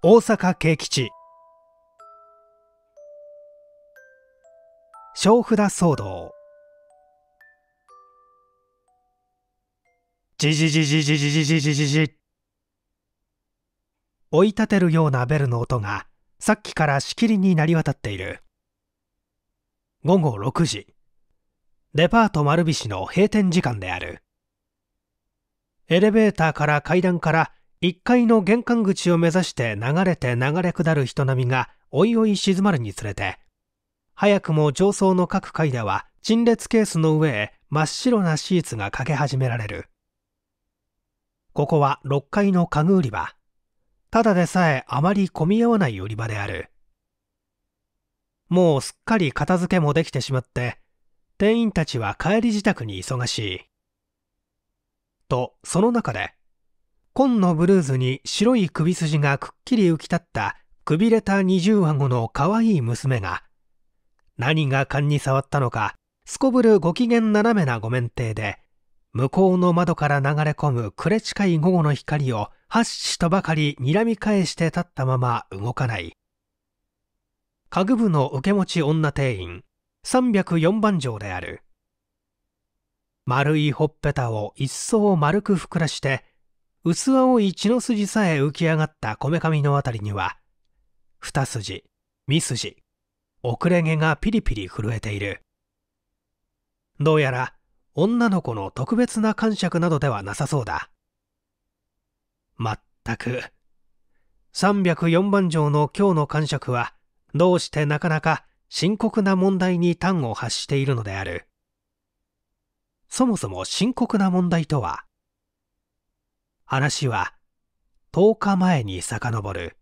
大阪慶吉小札騒動じじじじじじじじじじじ追い立てるようなベルの音がさっきからしきりになり渡っている午後6時デパート丸菱の閉店時間であるエレベーターから階段から1階の玄関口を目指して流れて流れ下る人波がおいおい静まるにつれて早くも上層の各階では陳列ケースの上へ真っ白なシーツがかけ始められるここは6階の家具売り場ただでさえあまり混み合わない売り場であるもうすっかり片付けもできてしまって店員たちは帰り支度に忙しいとその中で紺のブルーズに白い首筋がくっきり浮き立ったくびれた二重顎の可愛い娘が何が勘に触ったのかすこぶるご機嫌斜めなご免停で向こうの窓から流れ込む暮れ近い午後の光をはっしとばかり睨み返して立ったまま動かない家具部の受け持ち女店員304番嬢である丸いほっぺたを一層丸く膨らして薄青い血の筋さえ浮き上がったこめかみのあたりには、二筋、三筋、遅れ毛がピリピリ震えている。どうやら、女の子の特別な感触などではなさそうだ。まったく、304番条の今日の感触は、どうしてなかなか深刻な問題に端を発しているのである。そもそも深刻な問題とは、話は10日前に遡る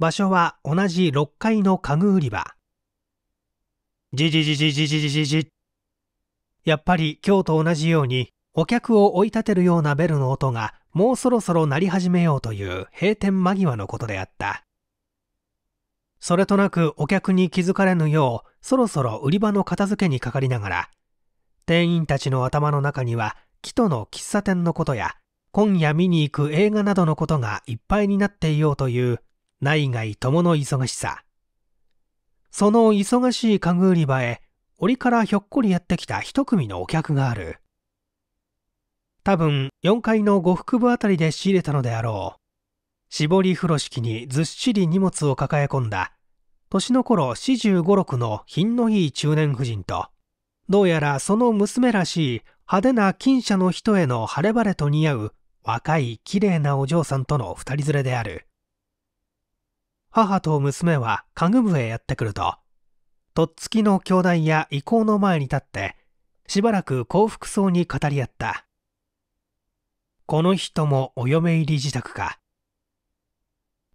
場所は同じ6階の家具売り場じじじじじじじじやっぱり今日と同じようにお客を追い立てるようなベルの音がもうそろそろ鳴り始めようという閉店間際のことであったそれとなくお客に気づかれぬようそろそろ売り場の片付けにかかりながら店員たちの頭の中には木との喫茶店のことや、今夜見に行く映画などのことがいっぱいになっていようという、内外ともの忙しさ。その忙しい家具売り場へ、折からひょっこりやってきた一組のお客がある。多分、4階の呉服部あたりで仕入れたのであろう。絞り風呂敷にずっしり荷物を抱え込んだ、年の頃四十五六の品のいい中年婦人と、どうやらその娘らしい派手な金社の人への晴れ晴れと似合う若い綺麗なお嬢さんとの二人連れである。母と娘は家具部へやってくると、とっつきの兄弟や遺構の前に立って、しばらく幸福そうに語り合った。この人もお嫁入り自宅か。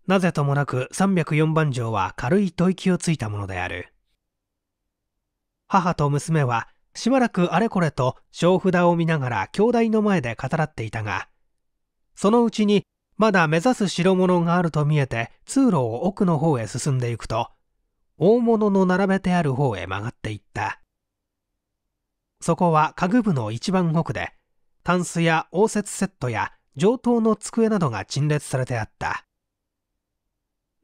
なぜともなく304番条は軽い吐息をついたものである。母と娘はしばらくあれこれと小札を見ながら兄弟の前で語らっていたが、そのうちにまだ目指す代物があると見えて通路を奥の方へ進んでいくと、大物の並べてある方へ曲がっていった。そこは家具部の一番奥で、タンスや応接セットや上等の机などが陳列されてあった。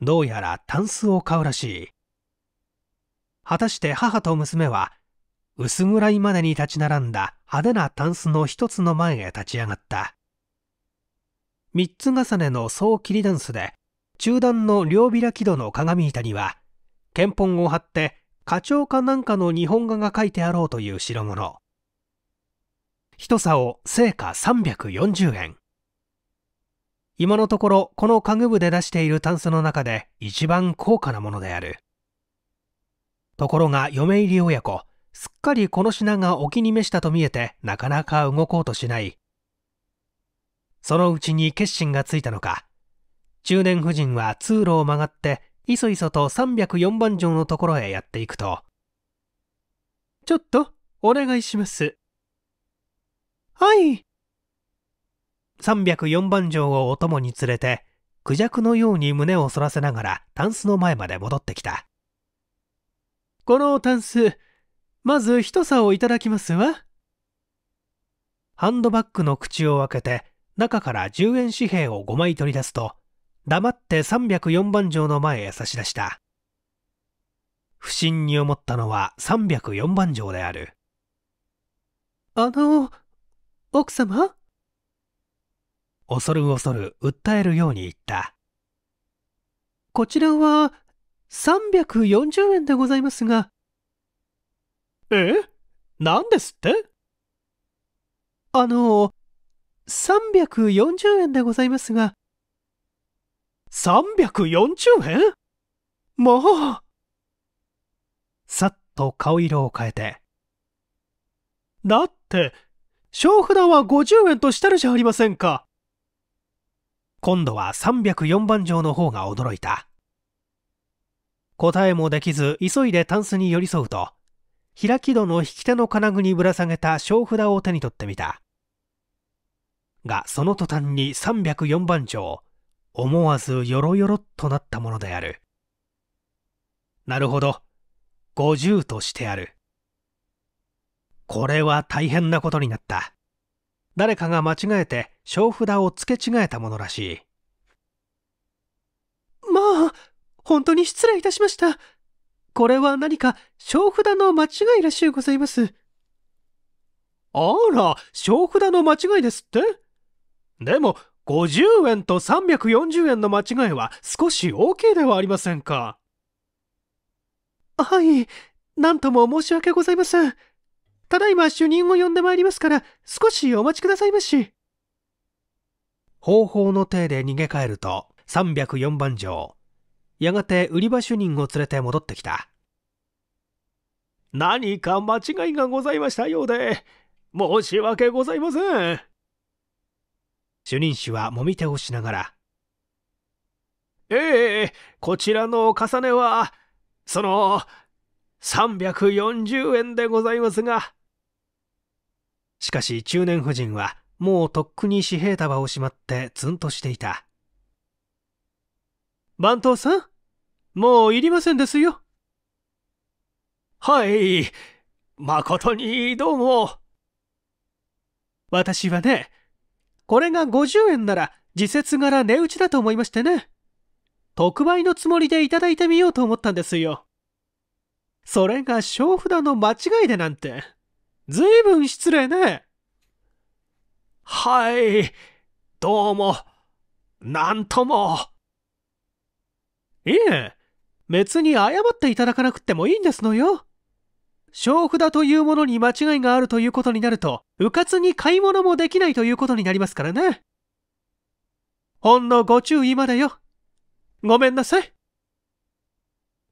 どうやらタンスを買うらしい。果たして母と娘は薄暗いまでに立ち並んだ派手なタンスの一つの前へ立ち上がった。三つ重ねの総切りダンスで、中段の両開き戸の鏡板には、憲本を張って、課長かなんかの日本画が書いてあろうという代物。一を成果340円。今のところ、この家具部で出しているタンスの中で一番高価なものである。ところが、嫁入り親子、すっかりこの品がお気に召したと見えてなかなか動こうとしないそのうちに決心がついたのか中年夫人は通路を曲がっていそいそと304番城のところへやっていくと「ちょっとお願いします」「はい」304番城をお供に連れてクジャクのように胸を反らせながらタンスの前まで戻ってきた「このタンスまず一さをいただきますわ。ハンドバッグの口を開けて、中から10円紙幣を5枚取り出すと、黙って304番錠の前へ差し出した。不審に思ったのは304番錠である。あの、奥様恐る恐る訴えるように言った。こちらは340円でございますが、え何ですってあの、340円でございますが。340円もうさっと顔色を変えて。だって、小札は50円としたるじゃありませんか。今度は304番錠の方が驚いた。答えもできず急いでタンスに寄り添うと、開き戸の引き手の金具にぶら下げた小札を手に取ってみた。が、その途端に304番長、思わずよろよろっとなったものである。なるほど。50としてある。これは大変なことになった。誰かが間違えて小札を付け違えたものらしい。まあ、本当に失礼いたしました。これは何か、小札の間違いらしゅうございます。あら、小札の間違いですってでも、50円と340円の間違いは少し大きいではありませんか。はい、なんとも申し訳ございません。ただいま主任を呼んでまいりますから、少しお待ちくださいまし。方法の手で逃げ帰ると、304番城、やがて売り場主任を連れて戻ってきた何か間違いがございましたようで申し訳ございません主任氏はもみ手をしながら「ええこちらの重ねはその340円でございますが」しかし中年夫人はもうとっくに紙幣束をしまってツンとしていた番頭さんもういりませんですよ。はい、誠にどうも。私はね、これが50円なら自節柄値打ちだと思いましてね。特売のつもりでいただいてみようと思ったんですよ。それが小札の間違いでなんて、ずいぶん失礼ね。はい、どうも、なんとも。いえ、別に謝っていただかなくってもいいんですのよ。小札というものに間違いがあるということになると、うかつに買い物もできないということになりますからね。ほんのご注意までよ。ごめんなさい。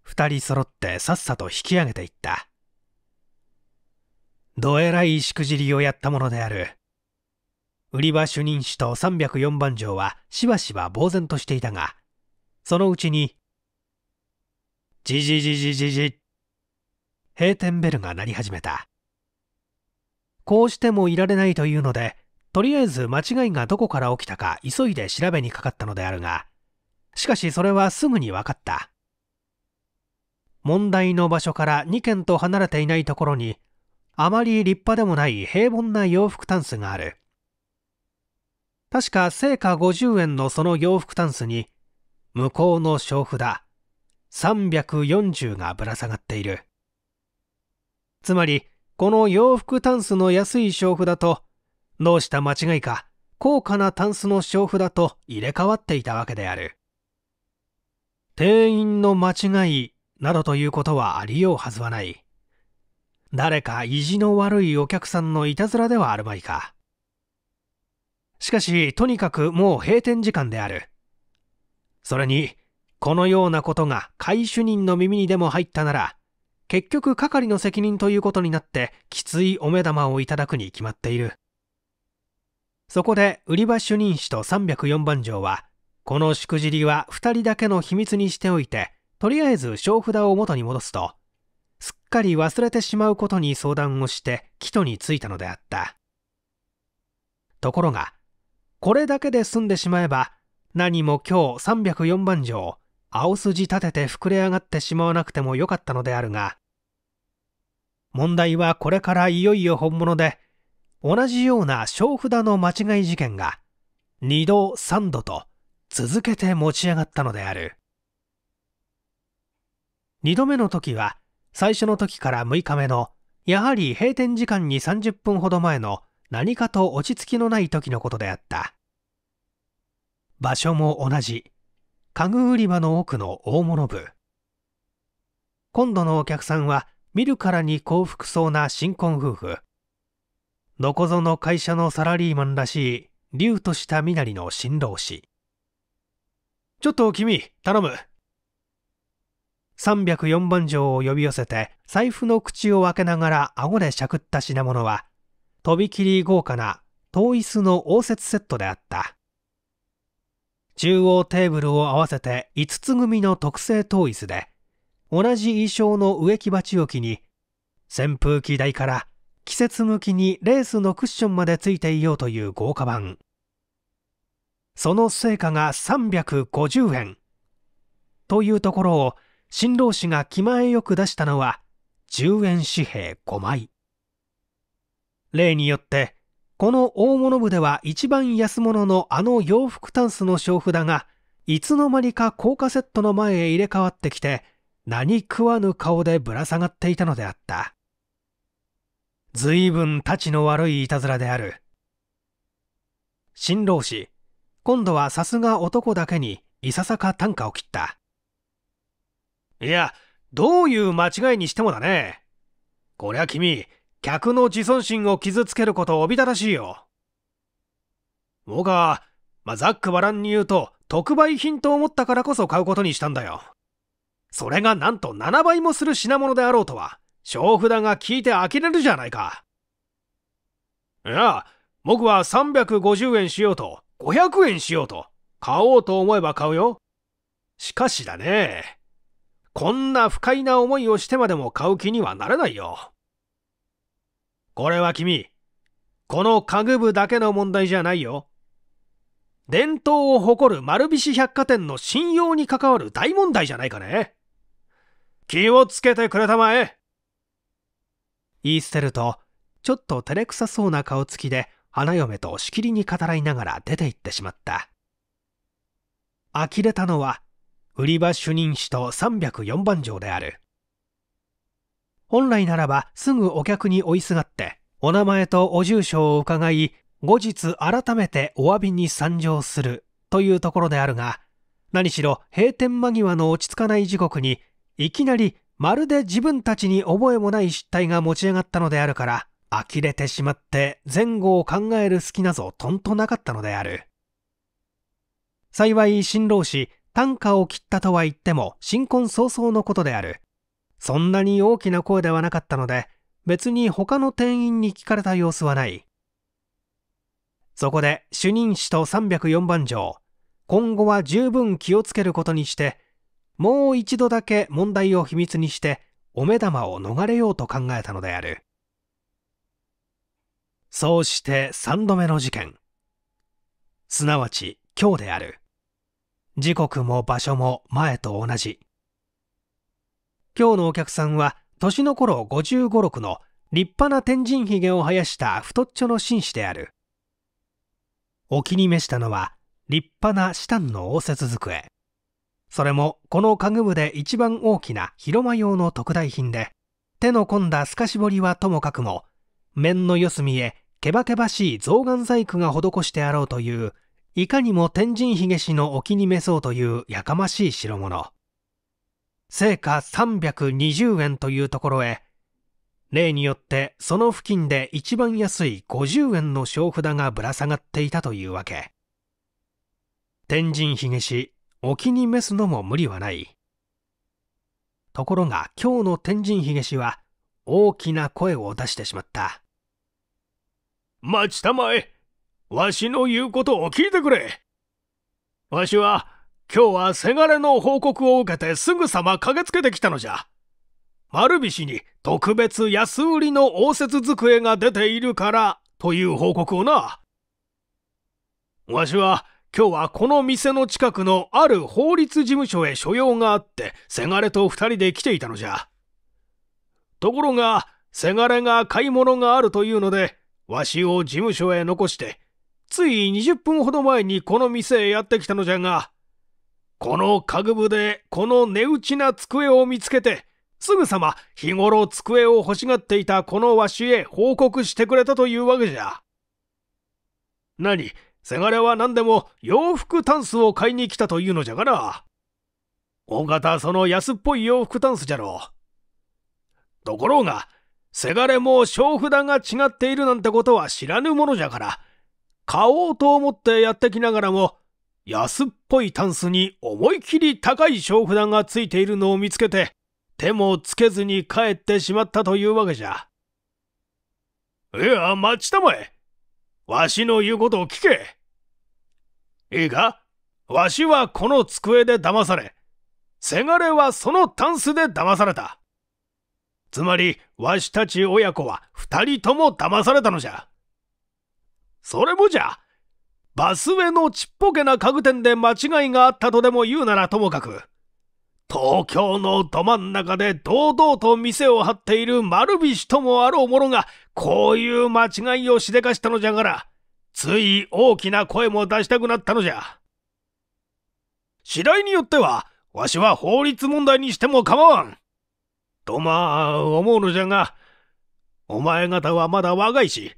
二人揃ってさっさと引き上げていった。どえらいしくじりをやったものである。売り場主任士と304番嬢はしばしば呆然としていたが、そのうちにじじじじじじ。閉店ベルが鳴り始めた。こうしてもいられないというので、とりあえず間違いがどこから起きたか急いで調べにかかったのであるが、しかしそれはすぐに分かった。問題の場所から2軒と離れていないところに、あまり立派でもない平凡な洋服タンスがある。確か成果50円のその洋服タンスに、向こうの娼婦だ。340がぶら下がっている。つまり、この洋服タンスの安い商婦だと、どうした間違いか、高価なタンスの商婦だと入れ替わっていたわけである。店員の間違いなどということはありようはずはない。誰か意地の悪いお客さんのいたずらではあるまいか。しかし、とにかくもう閉店時間である。それに、このようなことが会主任の耳にでも入ったなら、結局係の責任ということになってきついお目玉をいただくに決まっている。そこで売り場主任士と304番条は、このしくじりは2人だけの秘密にしておいて、とりあえず小札を元に戻すと、すっかり忘れてしまうことに相談をして、帰途に着いたのであった。ところが、これだけで済んでしまえば、何も今日304番条、青筋立てて膨れ上がってしまわなくてもよかったのであるが、問題はこれからいよいよ本物で、同じような小札の間違い事件が、2度3度と続けて持ち上がったのである。2度目の時は、最初の時から6日目の、やはり閉店時間に30分ほど前の何かと落ち着きのない時のことであった。場所も同じ。家具売り場の奥の大物部今度のお客さんは見るからに幸福そうな新婚夫婦どこぞの会社のサラリーマンらしい竜とした身なりの新郎氏ちょっと君頼む304番錠を呼び寄せて財布の口を開けながら顎でしゃくった品物はとびきり豪華な遠椅子の応接セットであった中央テーブルを合わせて5つ組の特製統一で、同じ衣装の植木鉢置きに、扇風機台から季節向きにレースのクッションまでついていようという豪華版。その成果が350円。というところを、新郎氏が気前よく出したのは、10円紙幣5枚。例によって、この大物部では一番安物のあの洋服タンスの勝婦だが、いつの間にか硬貨セットの前へ入れ替わってきて、何食わぬ顔でぶら下がっていたのであった。随分たちの悪いいたずらである。新郎氏、今度はさすが男だけにいささか短歌を切った。いや、どういう間違いにしてもだね。こりゃ君、客の自尊心を傷つけることおびただしいよ。僕は、まあ、ざっくばらんに言うと、特売品と思ったからこそ買うことにしたんだよ。それがなんと7倍もする品物であろうとは、小札が聞いて呆れるじゃないか。いや、僕は350円しようと、500円しようと、買おうと思えば買うよ。しかしだね。こんな不快な思いをしてまでも買う気にはなれないよ。これは君、この家具部だけの問題じゃないよ。伝統を誇る丸菱百貨店の信用に関わる大問題じゃないかね。気をつけてくれたまえ。言い捨てると、ちょっと照れくさそうな顔つきで花嫁としきりに語らいながら出て行ってしまった。呆れたのは、売り場主任士と304番城である。本来ならばすぐお客に追いすがって、お名前とお住所を伺い、後日改めてお詫びに参上するというところであるが、何しろ閉店間際の落ち着かない時刻に、いきなりまるで自分たちに覚えもない失態が持ち上がったのであるから、呆れてしまって前後を考える隙なぞとんとなかったのである。幸い新郎氏、短歌を切ったとは言っても新婚早々のことである。そんなに大きな声ではなかったので、別に他の店員に聞かれた様子はない。そこで主任氏と304番条、今後は十分気をつけることにして、もう一度だけ問題を秘密にして、お目玉を逃れようと考えたのである。そうして3度目の事件。すなわち今日である。時刻も場所も前と同じ。今日のお客さんは年の頃55、6の立派な天神髭を生やした太っちょの紳士である。お気に召したのは立派なシタンの応接机。それもこの家具部で一番大きな広間用の特大品で、手の込んだ透かし彫りはともかくも、面の四隅へけばけばしい象眼細工が施してあろうという、いかにも天神髭氏のお気に召そうというやかましい代物。成果320円というところへ、例によってその付近で一番安い50円の小札がぶら下がっていたというわけ。天神ひげし、お気に召すのも無理はない。ところが今日の天神ひげしは大きな声を出してしまった。待ちたまえわしの言うことを聞いてくれわしは今日はせがれの報告を受けてすぐさま駆けつけてきたのじゃ。丸菱に特別安売りの応接机が出ているからという報告をな。わしは今日はこの店の近くのある法律事務所へ所用があってせがれと二人で来ていたのじゃ。ところがせがれが買い物があるというのでわしを事務所へ残してつい20分ほど前にこの店へやってきたのじゃがこの家具部でこの値打ちな机を見つけて、すぐさま日頃机を欲しがっていたこのわしへ報告してくれたというわけじゃ。何、せがれは何でも洋服タンスを買いに来たというのじゃがな。大方その安っぽい洋服タンスじゃろう。ところが、せがれも小札が違っているなんてことは知らぬものじゃから、買おうと思ってやってきながらも、安っぽいタンスに思い切り高い小札がついているのを見つけて、手もつけずに帰ってしまったというわけじゃ。いや、待ちたまえ。わしの言うことを聞け。いいかわしはこの机で騙され、せがれはそのタンスで騙された。つまり、わしたち親子は二人とも騙されたのじゃ。それもじゃ、バス上のちっぽけな家具店で間違いがあったとでも言うならともかく、東京のど真ん中で堂々と店を張っている丸菱ともあろう者が、こういう間違いをしでかしたのじゃから、つい大きな声も出したくなったのじゃ。次第によっては、わしは法律問題にしても構わん。とまあ、思うのじゃが、お前方はまだ若いし、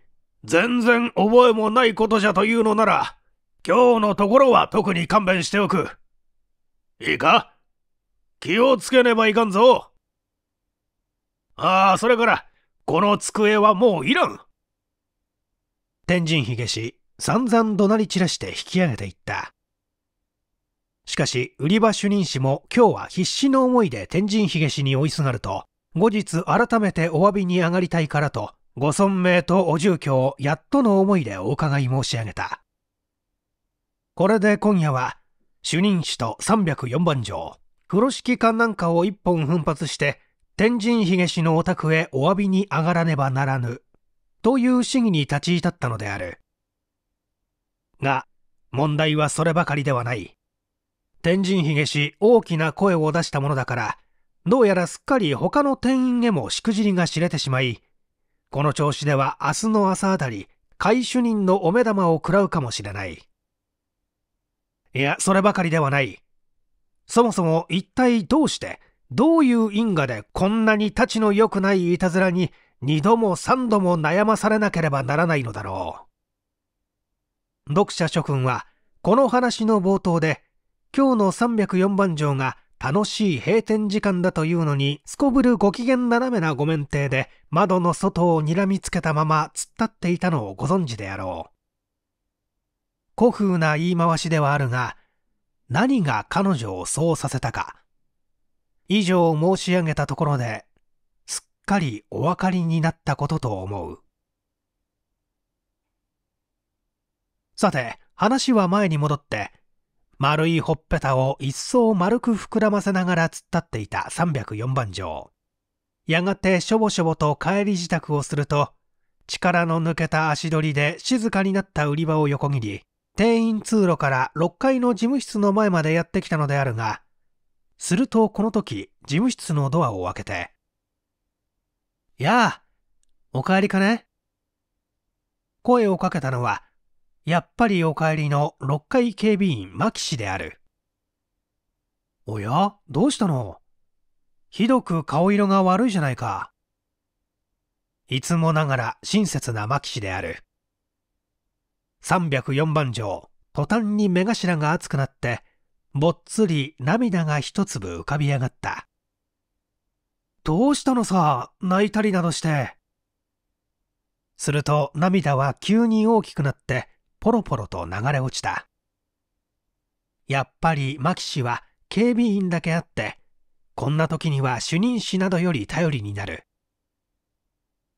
全然覚えもないことじゃというのなら、今日のところは特に勘弁しておく。いいか気をつけねばいかんぞ。ああ、それから、この机はもういらん。天神ひげし、散々怒鳴り散らして引き上げていった。しかし、売り場主任氏も今日は必死の思いで天神ひげしに追いすがると、後日改めてお詫びに上がりたいからと、ご尊名とお住居をやっとの思いでお伺い申し上げた。これで今夜は、主任氏と304番条、風呂敷館なんかを一本奮発して、天神髭氏のお宅へお詫びに上がらねばならぬ、という市議に立ち至ったのである。が、問題はそればかりではない。天神髭氏、大きな声を出したものだから、どうやらすっかり他の店員へもしくじりが知れてしまい、この調子では明日の朝あたり、会主任のお目玉を食らうかもしれない。いや、そればかりではない。そもそも一体どうして、どういう因果でこんなにたちの良くないいたずらに二度も三度も悩まされなければならないのだろう。読者諸君は、この話の冒頭で、今日の304番条が楽しい閉店時間だというのに、すこぶるご機嫌斜めなご免停で、窓の外を睨みつけたまま突っ立っていたのをご存知であろう。古風な言い回しではあるが、何が彼女をそうさせたか。以上申し上げたところで、すっかりお分かりになったことと思う。さて、話は前に戻って、丸いほっぺたを一層丸く膨らませながら突っ立っていた304番条。やがてしょぼしょぼと帰り支度をすると、力の抜けた足取りで静かになった売り場を横切り、店員通路から6階の事務室の前までやってきたのであるが、するとこの時、事務室のドアを開けて、やあ、お帰りかね声をかけたのはやっぱりお帰りの6階警備員牧氏である。おやどうしたのひどく顔色が悪いじゃないか。いつもながら親切な牧氏である。304番条、途端に目頭が熱くなって、ぼっつり涙が一粒浮かび上がった。どうしたのさ、泣いたりなどして。すると涙は急に大きくなって、ポロポロと流れ落ちたやっぱり牧氏は警備員だけあってこんな時には主任氏などより頼りになる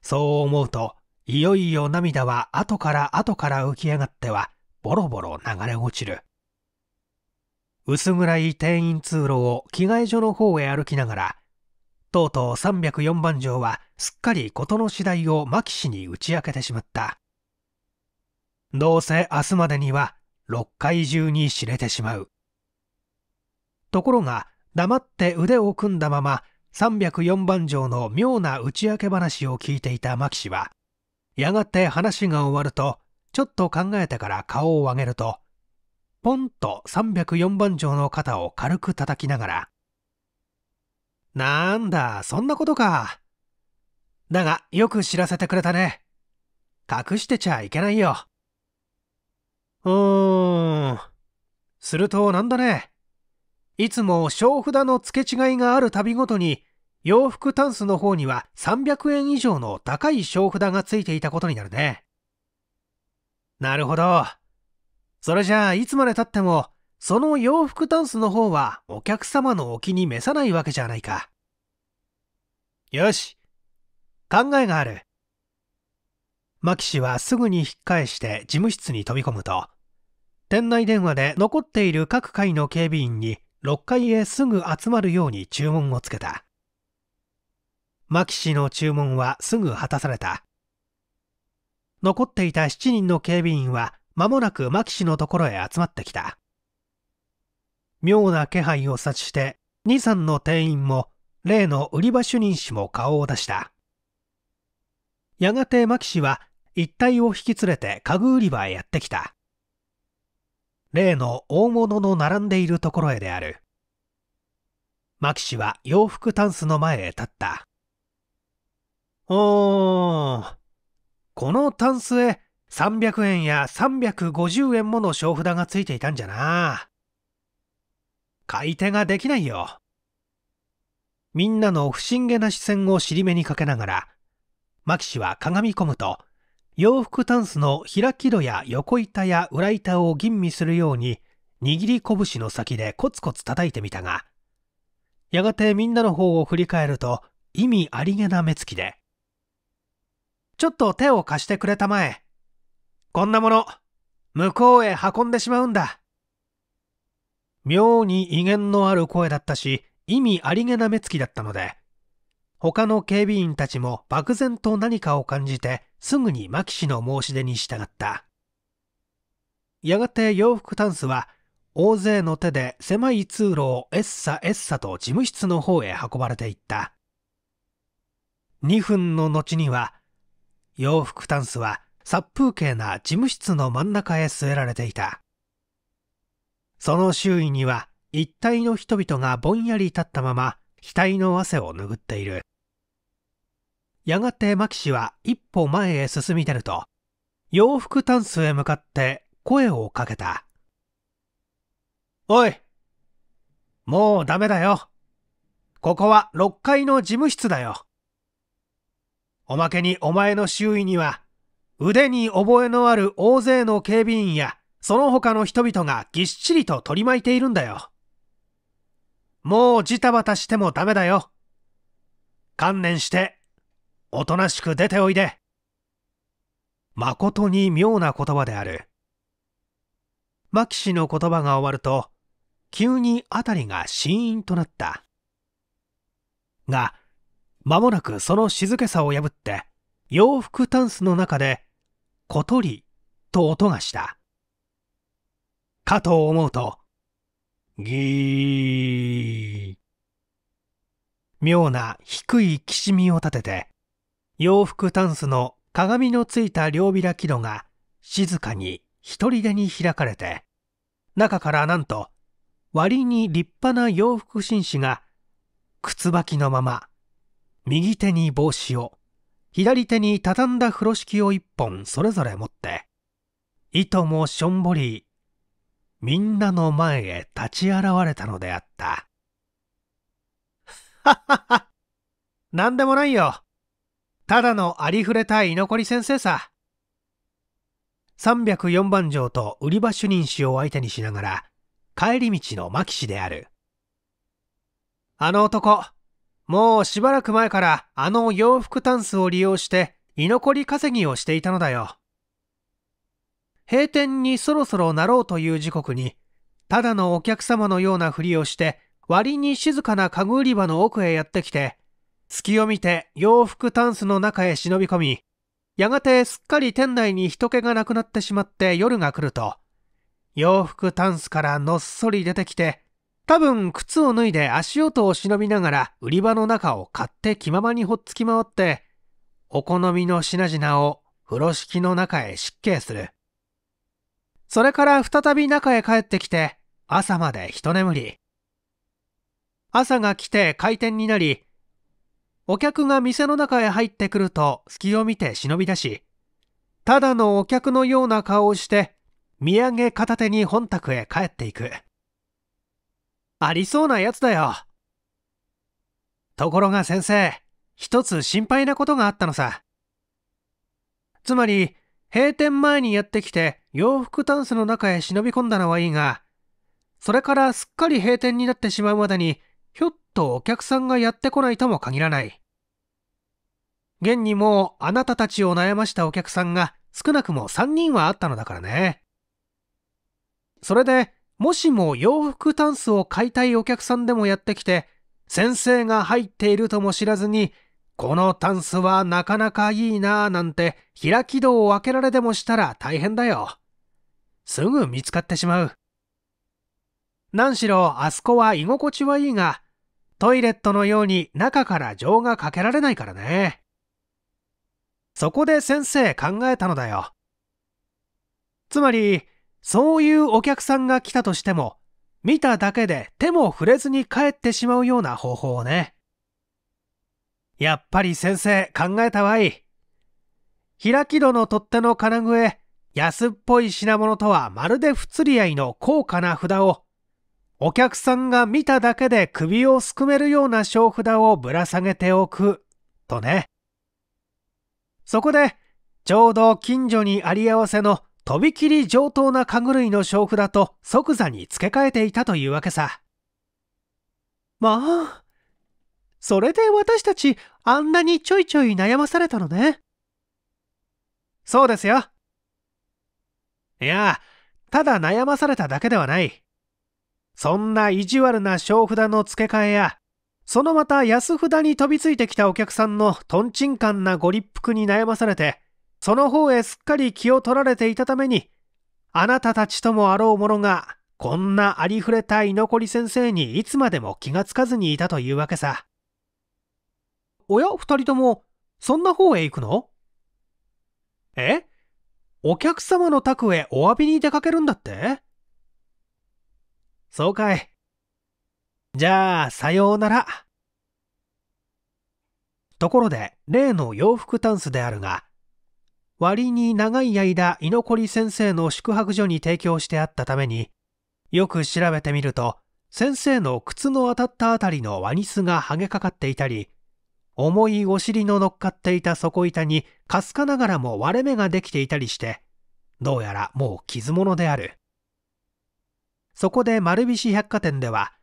そう思うといよいよ涙は後から後から浮き上がってはボロボロ流れ落ちる薄暗い店員通路を着替え所の方へ歩きながらとうとう304番城はすっかり事の次第を牧氏に打ち明けてしまったどうせ明日までには6回中に知れてしまうところが黙って腕を組んだまま304番城の妙な打ち明け話を聞いていた牧師はやがて話が終わるとちょっと考えてから顔を上げるとポンと304番城の肩を軽く叩きながら「なんだそんなことか。だがよく知らせてくれたね。隠してちゃいけないよ。うーん。するとなんだね。いつも小札の付け違いがあるたびごとに、洋服タンスの方には300円以上の高い小札がついていたことになるね。なるほど。それじゃあいつまで経っても、その洋服タンスの方はお客様のお気に召さないわけじゃないか。よし。考えがある。牧氏はすぐに引っ返して事務室に飛び込むと、店内電話で残っている各階の警備員に6階へすぐ集まるように注文をつけた。牧氏の注文はすぐ果たされた。残っていた7人の警備員は間もなく牧氏のところへ集まってきた。妙な気配を察して、2、3の店員も例の売り場主任氏も顔を出した。やがて牧氏は一帯を引き連れて家具売り場へやってきた。例の大物の並んでいるところへである。マキシは洋服タンスの前へ立った。おー、このタンスへ300円や350円もの商札がついていたんじゃな。買い手ができないよ。みんなの不審げな視線を尻目にかけながら、マキシはかがみ込むと、洋服タンスの開き戸や横板や裏板を吟味するように握り拳の先でコツコツ叩いてみたがやがてみんなの方を振り返ると意味ありげな目つきで「ちょっと手を貸してくれたまえこんなもの向こうへ運んでしまうんだ」妙に威厳のある声だったし意味ありげな目つきだったので他の警備員たちも漠然と何かを感じてすぐに牧氏の申し出に従ったやがて洋服タンスは大勢の手で狭い通路をエッサエッサと事務室の方へ運ばれていった2分の後には洋服タンスは殺風景な事務室の真ん中へ据えられていたその周囲には一帯の人々がぼんやり立ったまま額の汗を拭っているやがてマキシは一歩前へ進み出ると、洋服タンスへ向かって声をかけた。おいもうダメだよ。ここは6階の事務室だよ。おまけにお前の周囲には、腕に覚えのある大勢の警備員や、その他の人々がぎっしりと取り巻いているんだよ。もうジタバタしてもダメだよ。観念しておとなしく出ておいで。まことに妙な言葉である。牧師の言葉が終わると、急に辺りがシーンとなった。が、間もなくその静けさを破って、洋服タンスの中で、小鳥と音がした。かと思うと、ギー。妙な低いきしみを立てて、洋服タンスの鏡のついた両開き戸が静かに一人でに開かれて、中からなんと割に立派な洋服紳士が靴履きのまま、右手に帽子を、左手に畳んだ風呂敷を一本それぞれ持って、いともしょんぼり、みんなの前へ立ち現れたのであった。はっはっは、なんでもないよ。ただのありふれた居残り先生さ。304番城と売り場主任氏を相手にしながら、帰り道の牧師である。あの男、もうしばらく前からあの洋服タンスを利用して居残り稼ぎをしていたのだよ。閉店にそろそろなろうという時刻に、ただのお客様のようなふりをして、割に静かな家具売り場の奥へやってきて、隙を見て洋服タンスの中へ忍び込み、やがてすっかり店内に人気がなくなってしまって夜が来ると、洋服タンスからのっそり出てきて、多分靴を脱いで足音を忍びながら売り場の中を買って気ままにほっつき回って、お好みの品々を風呂敷の中へ失敬する。それから再び中へ帰ってきて、朝まで一眠り。朝が来て開店になり、お客が店の中へ入ってくると隙を見て忍び出し、ただのお客のような顔をして、土産片手に本宅へ帰っていく。ありそうなやつだよ。ところが先生、一つ心配なことがあったのさ。つまり、閉店前にやってきて洋服タンスの中へ忍び込んだのはいいが、それからすっかり閉店になってしまうまでに、ひょっとお客さんがやってこないとも限らない。現にもうあなたたちを悩ましたお客さんが少なくも3人はあったのだからね。それで、もしも洋服タンスを買いたいお客さんでもやってきて、先生が入っているとも知らずに、このタンスはなかなかいいなぁなんて開き戸を開けられでもしたら大変だよ。すぐ見つかってしまう。何しろあそこは居心地はいいが、トイレットのように中から情がかけられないからね。そこで先生考えたのだよ。つまり、そういうお客さんが来たとしても、見ただけで手も触れずに帰ってしまうような方法をね。やっぱり先生考えたわい。開き戸の取っ手の金具へ、安っぽい品物とはまるで不釣り合いの高価な札を、お客さんが見ただけで首をすくめるような小札をぶら下げておく、とね。そこで、ちょうど近所にあり合わせのとびきり上等な家具類の娼婦だと即座に付け替えていたというわけさ。まあ、それで私たちあんなにちょいちょい悩まされたのね。そうですよ。いや、ただ悩まされただけではない。そんな意地悪な小札の付け替えや、そのまた安札に飛びついてきたお客さんのとんちんかんなご立腹に悩まされて、その方へすっかり気を取られていたために、あなたたちともあろう者が、こんなありふれた居残り先生にいつまでも気がつかずにいたというわけさ。おや、二人とも、そんな方へ行くのえお客様の宅へお詫びに出かけるんだってそうかい。じゃあ、さようなら。ところで、例の洋服タンスであるが、割に長い間、居残り先生の宿泊所に提供してあったために、よく調べてみると、先生の靴の当たったあたりのワニスが剥げかかっていたり、重いお尻の乗っかっていた底板にかすかながらも割れ目ができていたりして、どうやらもう傷物である。そこで丸菱百貨店では、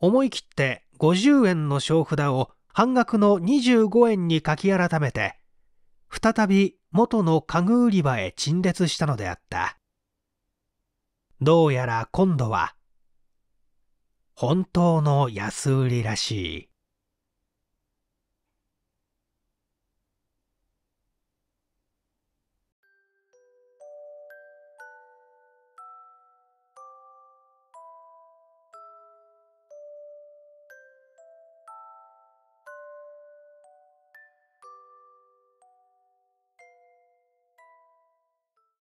思い切って50円の小札を半額の25円に書き改めて、再び元の家具売り場へ陳列したのであった。どうやら今度は、本当の安売りらしい。